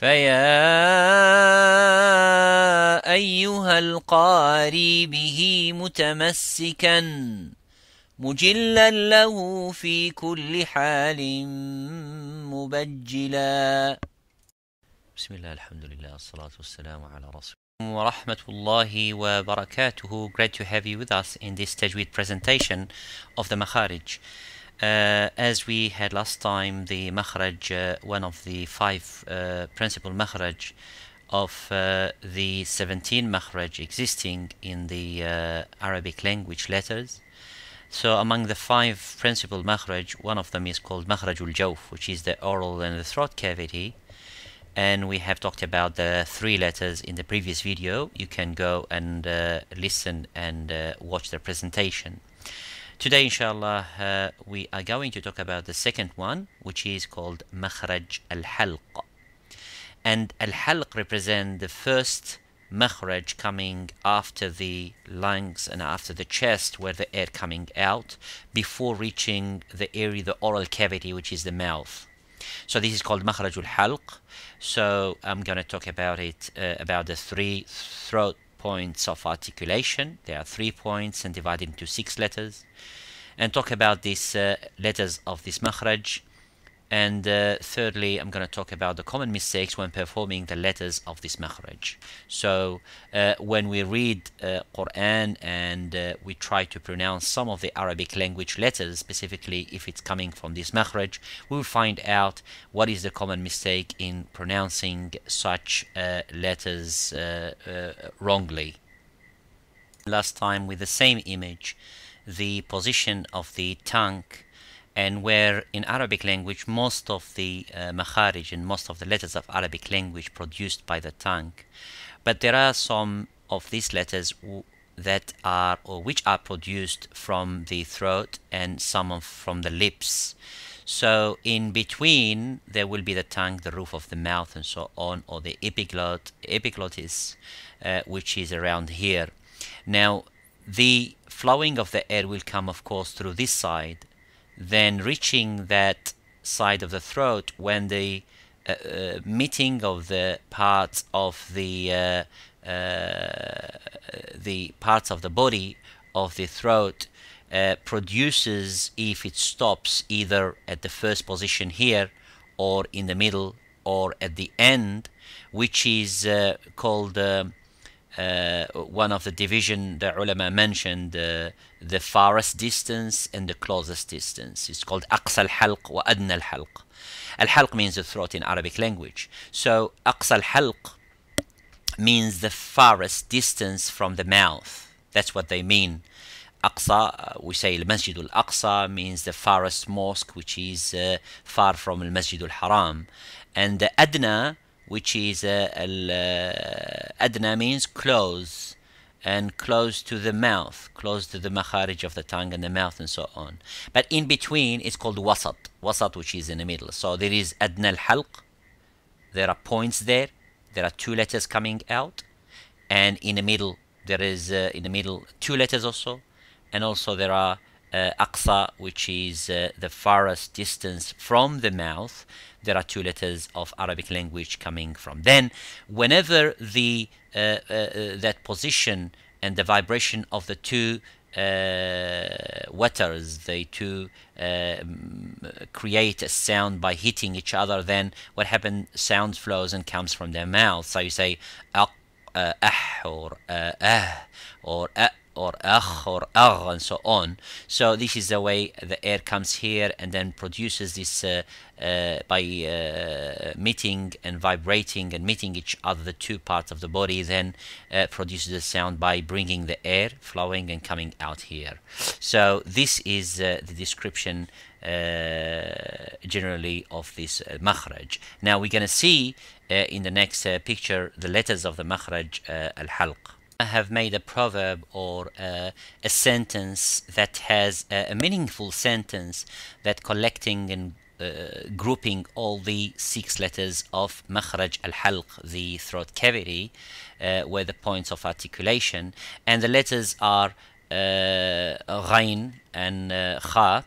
فيا أيها القاري به متمسكا مجلا له في كل حال مبجلا بسم الله الحمد لله الصلاة والسلام على رسول Rahmatullahi wa barakatuhu. Great to have you with us in this Tajweed presentation of the Makharij. Uh, as we had last time the makhraj, uh, one of the five uh, principal makhraj of the 17 makhraj existing in the Arabic language letters. So among the five principal makhraj, one of them is called makhrajul jawf, which is the oral and the throat cavity. And we have talked about the three letters in the previous video. You can go and uh, listen and uh, watch the presentation. Today, inshallah, uh, we are going to talk about the second one, which is called Makhraj al Halq. And al Halq represent the first Makhraj coming after the lungs and after the chest, where the air coming out, before reaching the area, the oral cavity, which is the mouth. So this is called Makhraj al Halq. So I'm going to talk about it, uh, about the three throat points of articulation. There are three points and divided into six letters. And talk about these uh, letters of this makhraj and uh, thirdly, I'm going to talk about the common mistakes when performing the letters of this makhraj. So uh, when we read uh, Quran and uh, we try to pronounce some of the Arabic language letters, specifically if it's coming from this makhraj, we'll find out what is the common mistake in pronouncing such uh, letters uh, wrongly. Last time with the same image, the position of the tongue and where in Arabic language most of the uh, makharij and most of the letters of Arabic language produced by the tongue. But there are some of these letters that are or which are produced from the throat and some of, from the lips. So in between there will be the tongue, the roof of the mouth and so on or the epiglot, epiglottis uh, which is around here. Now the flowing of the air will come of course through this side then reaching that side of the throat when the uh, uh, meeting of the parts of the uh, uh the parts of the body of the throat uh, produces if it stops either at the first position here or in the middle or at the end which is uh, called um, uh, one of the division the ulama mentioned uh, the farthest distance and the closest distance it's called aqsa al-halq wa adna al-halq al-halq means the throat in arabic language so aqsa al-halq means the farthest distance from the mouth that's what they mean Aqsa, uh, we say Masjid al Aqsa means the farthest mosque which is uh, far from Masjid al Haram. And the Adna which is uh, uh, adna means close and close to the mouth, close to the makharij of the tongue and the mouth and so on. But in between it's called wasat, wasat which is in the middle. So there is adna al-halq, there are points there, there are two letters coming out, and in the middle there is uh, in the middle two letters also, and also there are uh, Aqsa, which is uh, the farthest distance from the mouth. There are two letters of Arabic language coming from. Then, whenever the uh, uh, uh that position and the vibration of the two uh, waters, they two mm, create a sound by hitting each other. Then, what happens? Sound flows and comes from their mouth. So you say ahur, ah, or ah or akh or agh and so on. So this is the way the air comes here and then produces this uh, uh, by uh, meeting and vibrating and meeting each other, the two parts of the body then uh, produces the sound by bringing the air flowing and coming out here. So this is uh, the description uh, generally of this uh, makhraj. Now we're going to see in the next picture the letters of the makhraj al-halq have made a proverb or uh, a sentence that has a, meaningful sentence that collecting and uh, grouping all the six letters of makhraj al-halq, the throat cavity, uh, where the points of articulation, and the letters are uh, ghain and uh, kha,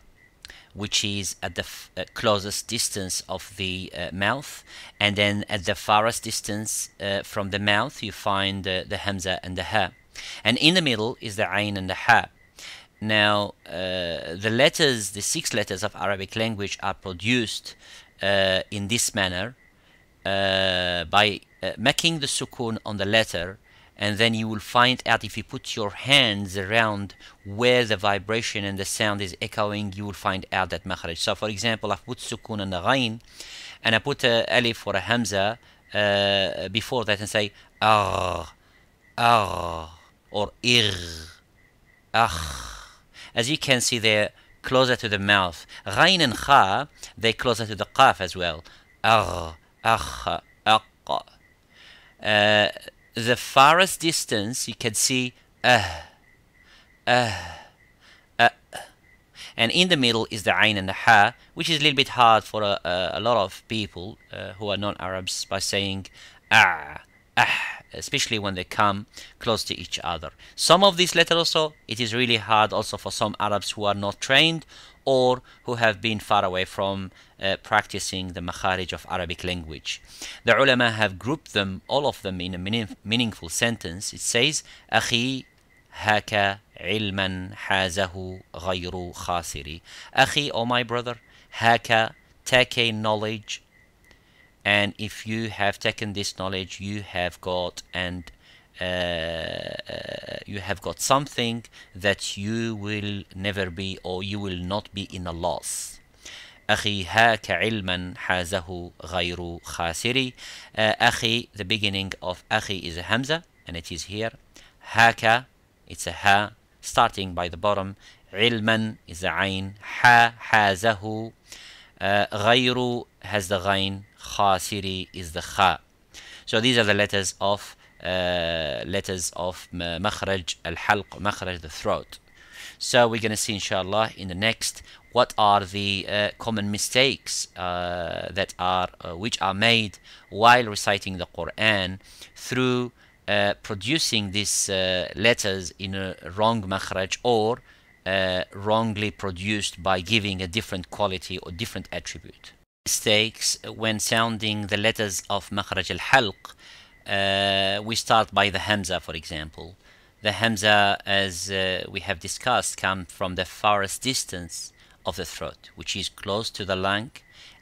which is at the uh, closest distance of the uh, mouth and then at the farthest distance uh, from the mouth you find the hamza and the ha and in the middle is the ain and the ha now uh, the letters the six letters of arabic language are produced uh, in this manner by making the sukun on the letter and then you will find out if you put your hands around where the vibration and the sound is echoing you will find out that makhraj so for example I've put sukun and the ghain and I put a alif or a hamza uh, before that and say ah ah or ir ah as you can see they're closer to the mouth ghain and kha they're closer to the qaf as well ah ah ah uh, the farthest distance, you can see uh, uh, uh, and in the middle is the Ain and the ha, which is a little bit hard for a, a, a lot of people uh, who are non-Arabs by saying ah, ah, especially when they come close to each other. Some of these letters also, it is really hard also for some Arabs who are not trained or who have been far away from uh, practicing the makharij of Arabic language. The ulama have grouped them, all of them, in a meaning, meaningful sentence. It says, أخي هكا علما حازه غير خاسر. أخي, O oh my brother, هكا take knowledge, and if you have taken this knowledge, you have got and uh, uh, you have got something that you will never be or you will not be in a loss أخي هاك علما حازه غير خاسري uh, أخي the beginning of أخي is a Hamza and it is here هاك it's a ha starting by the bottom علما is a عين ha حازه uh, غير has the غين خاسري is the خا. so these are the letters of uh, letters of مخرج الحلق مخرج the throat so we're going to see inshallah in the next what are the uh, common mistakes uh, that are uh, which are made while reciting the Quran through uh, producing these uh, letters in a wrong makhraj or wrongly produced by giving a different quality or different attribute. Mistakes when sounding the letters of makhraj al-halq uh, we start by the Hamza, for example. The Hamza, as uh, we have discussed, comes from the farthest distance of the throat, which is close to the lung,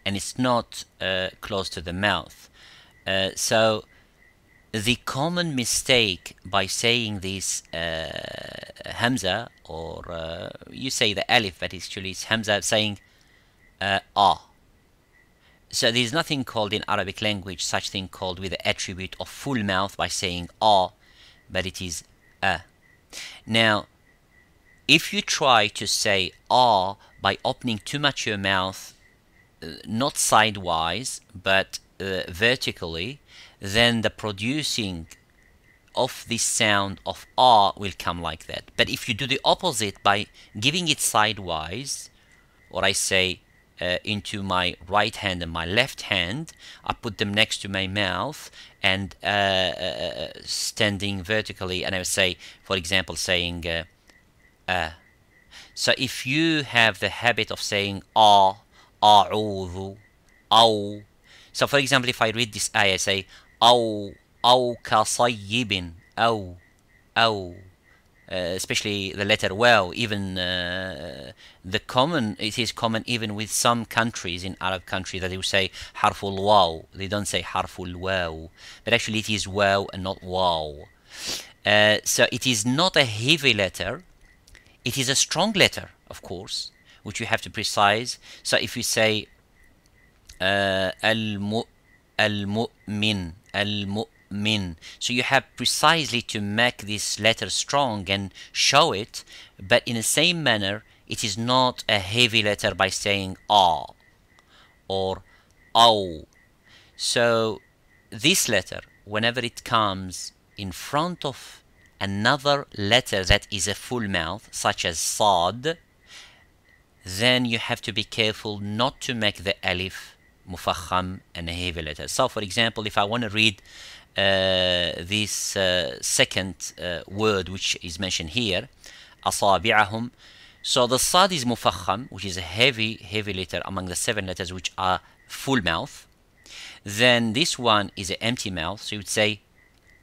and it's not uh, close to the mouth. Uh, so the common mistake by saying this uh, Hamza, or you say the Alif, but actually it's Hamza saying ah so there is nothing called in Arabic language such thing called with the attribute of full mouth by saying a, but it is a. Now, if you try to say a by opening too much your mouth, uh, not sidewise but uh, vertically, then the producing of this sound of R will come like that. But if you do the opposite by giving it sidewise, or I say uh, into my right hand and my left hand. I put them next to my mouth and uh, uh, uh standing vertically. And I would say, for example, saying uh, uh. So if you have the habit of saying ah, a'udhu, aw. So for example, if I read this ayah, I say aw, aw ka sayyibin, aw, aw. Uh, especially the letter well, even uh, the common, it is common even with some countries in Arab countries that they will say harful waw. they don't say harful waw. but actually it is waw and not waw. Uh, so it is not a heavy letter, it is a strong letter, of course, which you have to precise. So if you say al-mu'min, al-mu'min, min. So you have precisely to make this letter strong and show it, but in the same manner, it is not a heavy letter by saying "ah" or au. So this letter, whenever it comes in front of another letter that is a full mouth, such as sad, then you have to be careful not to make the alif mufakham and a heavy letter. So for example, if I want to read uh, this uh, second uh, word which is mentioned here, أصابعهم. So the sad is mufakham, which is a heavy, heavy letter among the seven letters which are full mouth. Then this one is an empty mouth, so you would say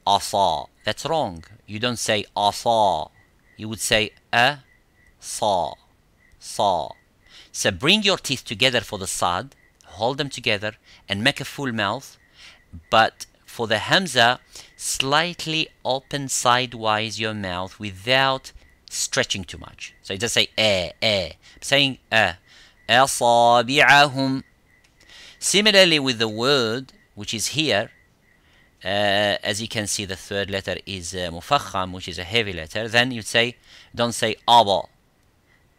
asa. That's wrong. You don't say asa. You would say a sa sa. So bring your teeth together for the sad, hold them together, and make a full mouth, but for the hamza, slightly open sidewise your mouth without stretching too much. So you just say eh, eh. Saying eh. أصابعهم. Similarly with the word which is here, uh, as you can see the third letter is uh, مفخم which is a heavy letter, then you would say, don't say أبا.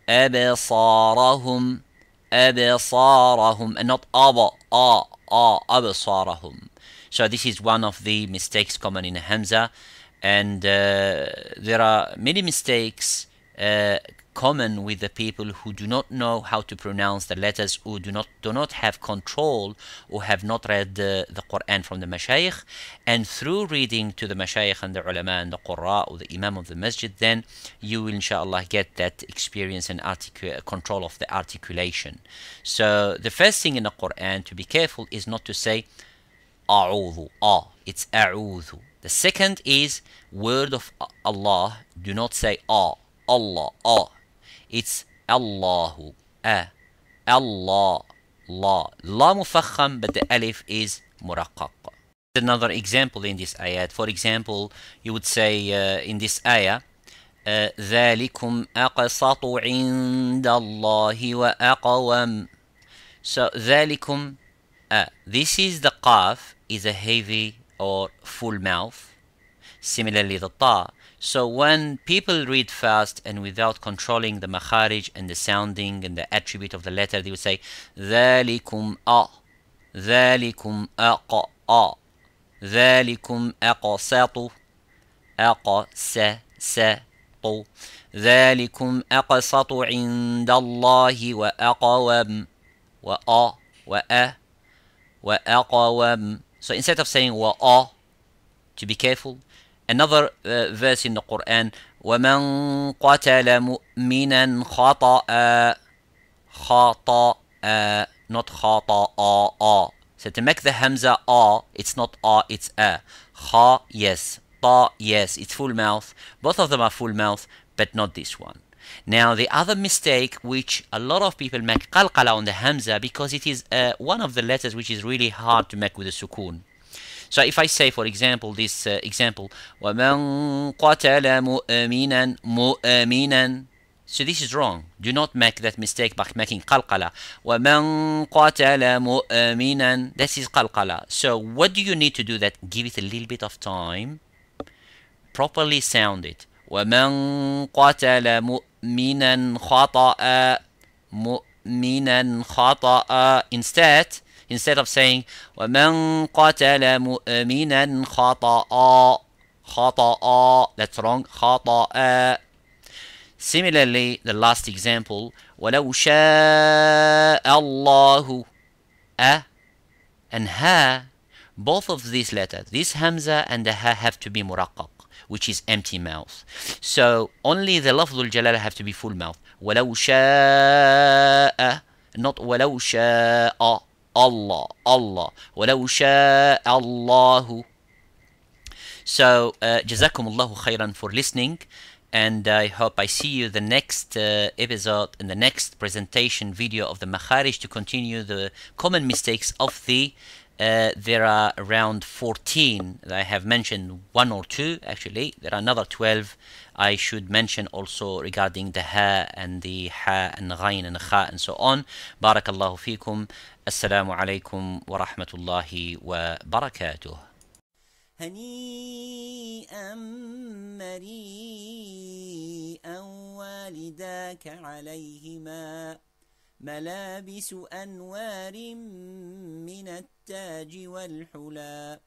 أبصارهم أبصارهم and not أبا. أ أ أبصارهم. So this is one of the mistakes common in Hamza. And uh, there are many mistakes uh, common with the people who do not know how to pronounce the letters who do not do not have control or have not read the, the Quran from the Mashayikh, and through reading to the Mashayikh and the ulama and the Qurra or the Imam of the Masjid then you will inshallah get that experience and control of the articulation so the first thing in the Quran to be careful is not to say a'udhu. Ah, it's a'udhu. The second is word of Allah. Do not say ah, Allah, ah. It's Allahu, ah, Allah, la. La mufakham, but the alif is muraqqaq. Another example in this ayat. For example, you would say uh, in this ayah, uh, ذلكم أقسط عند الله وأقوم so ذلكم uh, this is the قاف is a heavy or full mouth. Similarly, the ta. So when people read fast and without controlling the makharij and the sounding and the attribute of the letter, they would say ذَلِكُمْ أَ ذَلِكُمْ أَقَ ذَلِكُمْ أَقَسَطُ أَقَسَسَطُ ذلكم أقسط عند الله وأقوم وأ وأ وأقوم so instead of saying وَأَ to be careful, another uh, verse in the Quran وَمَنْ قَتَلَ مُؤْمِنًا خَطَأً خَطَأً not خَطَأً So to make the hamza a, it's not a, it's a. Kha, yes. pa yes. It's full mouth. Both of them are full mouth, but not this one. Now the other mistake which a lot of people make qalqala on the hamza because it is uh, one of the letters which is really hard to make with the sukoon. So if I say for example this uh, example وَمَنْ قَتَلَ مُؤْمِنًا مُؤْمِنًا so this is wrong. Do not make that mistake by making qalqala. وَمَنْ قَتَلَ مُؤْمِنًا This is qalqala. So what do you need to do that? Give it a little bit of time. Properly sound it. ومن قتل مؤمنا خطأ مؤمنا خطأ instead instead of saying ومن قتل مؤمنا خطأ خطأ that's wrong خطأ similarly the last example ولو شاء الله أ and ها both of these letters this hamza and the ha have to be muraqqab which is empty mouth. So only the lafzul Jalal have to be full mouth. Walau شَاءَ Not walau شَاءَ Allah, Allah. Walau شَاءَ Allahu. So, uh, جزاكم for listening. And I hope I see you the next uh, episode in the next presentation video of the Makharij to continue the common mistakes of the uh, there are around 14 I have mentioned one or two actually there are another 12 I should mention also regarding the ha and the ha and ghain and kha and so on barakallahu fikum assalamu alaikum wa rahmatullahi wa barakatuh هنيئا مريئا والداك عليهما ملابس أنوار من التاج والحلى